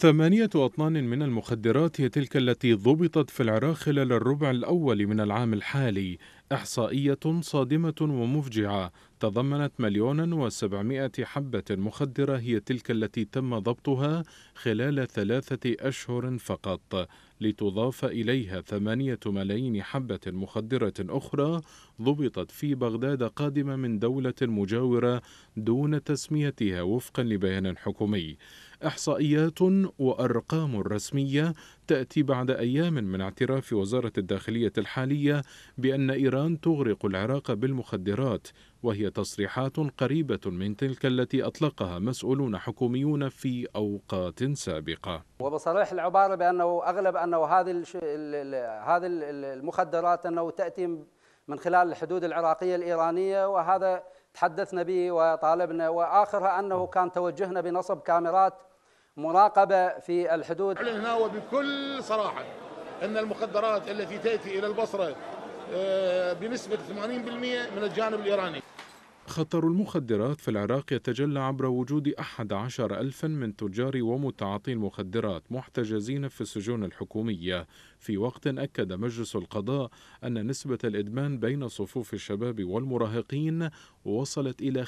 ثمانية أطنان من المخدرات هي تلك التي ضبطت في العراق خلال الربع الأول من العام الحالي إحصائية صادمة ومفجعة تضمنت مليون وسبعمائة حبة مخدرة هي تلك التي تم ضبطها خلال ثلاثة أشهر فقط لتضاف إليها ثمانية ملايين حبة مخدرة أخرى ضبطت في بغداد قادمة من دولة مجاورة دون تسميتها وفقا لبيان حكومي إحصائيات وأرقام رسمية تأتي بعد أيام من اعتراف وزارة الداخلية الحالية بأن إيران تغرق العراق بالمخدرات وهي تصريحات قريبة من تلك التي أطلقها مسؤولون حكوميون في أوقات سابقة وبصريح العبارة بأنه أغلب أنه هذه هذه المخدرات أنه تأتي من خلال الحدود العراقية الإيرانية وهذا تحدثنا به وطالبنا وآخرها أنه كان توجهنا بنصب كاميرات مراقبة في الحدود هنا وبكل صراحة أن المخدرات التي تأتي إلى البصرة آه، بنسبة 80% من الجانب الإيراني خطر المخدرات في العراق يتجلى عبر وجود أحد عشر ألفا من تجار ومتعاطي المخدرات محتجزين في السجون الحكومية في وقت أكد مجلس القضاء أن نسبة الإدمان بين صفوف الشباب والمراهقين وصلت إلى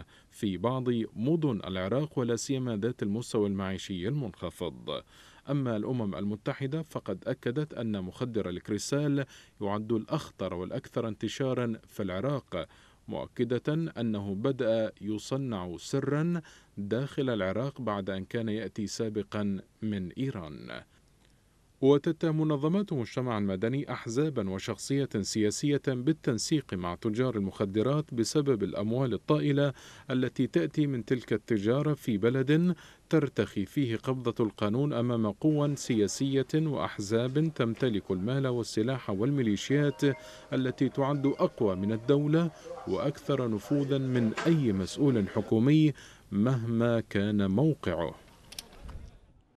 50% في بعض مدن العراق ولا سيما ذات المستوى المعيشي المنخفض أما الأمم المتحدة فقد أكدت أن مخدر الكريسال يعد الأخطر والأكثر انتشارا في العراق مؤكدة أنه بدأ يصنع سرا داخل العراق بعد أن كان يأتي سابقا من إيران وتتهم منظمات مجتمع مدني أحزابا وشخصية سياسية بالتنسيق مع تجار المخدرات بسبب الأموال الطائلة التي تأتي من تلك التجارة في بلد ترتخي فيه قبضة القانون أمام قوى سياسية وأحزاب تمتلك المال والسلاح والميليشيات التي تعد أقوى من الدولة وأكثر نفوذا من أي مسؤول حكومي مهما كان موقعه